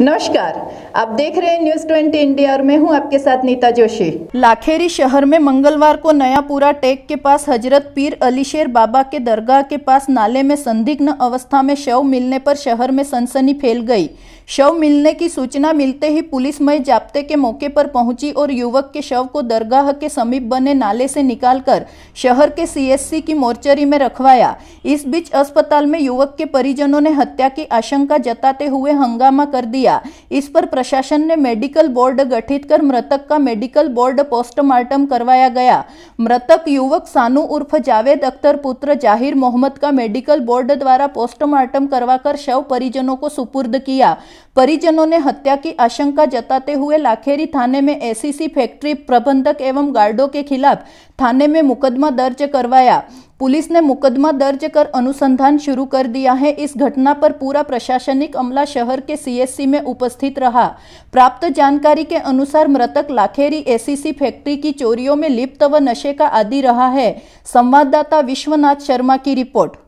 नमस्कार आप देख रहे हैं न्यूज 20 इंडिया और मैं हूं आपके साथ नीता जोशी लाखेरी शहर में मंगलवार को नयापुरा टेक के पास हजरत पीर अलीशेर बाबा के दरगाह के पास नाले में संदिग्ध अवस्था में शव मिलने पर शहर में सनसनी फैल गई शव मिलने की सूचना मिलते ही पुलिस मई जाप्ते के मौके पर पहुंची और युवक के शव को दरगाह के समीप बने नाले से निकालकर शहर के सीएससी की मोर्चरी में रखवाया इस बीच अस्पताल में युवक के परिजनों ने हत्या की आशंका जताते हुए हंगामा कर दिया किया इस पर प्रशासन ने मेडिकल बोर्ड गठित कर मृतक का मेडिकल बोर्ड पोस्टमार्टम करवाया गया मृतक युवक सानू उर्फ जावेद अख्तर पुत्र जाहिर मोहम्मद का मेडिकल बोर्ड द्वारा पोस्टमार्टम करवाकर शव परिजनों को सुपुर्द किया परिजनों ने हत्या की आशंका जताते हुए लाखेरी थाने में एसीसी फैक्ट्री प्रबंधक एवं गार्डों के खिलाफ थाने में मुकदमा दर्ज करवाया पुलिस ने मुकदमा दर्ज कर अनुसंधान शुरू कर दिया है इस घटना पर पूरा प्रशासनिक अमला शहर के सीएससी में उपस्थित रहा प्राप्त जानकारी के अनुसार मृतक लाखेरी एसीसी फैक्ट्री की चोरियों में लिप्त व नशे का आदि रहा है संवाददाता विश्वनाथ शर्मा की रिपोर्ट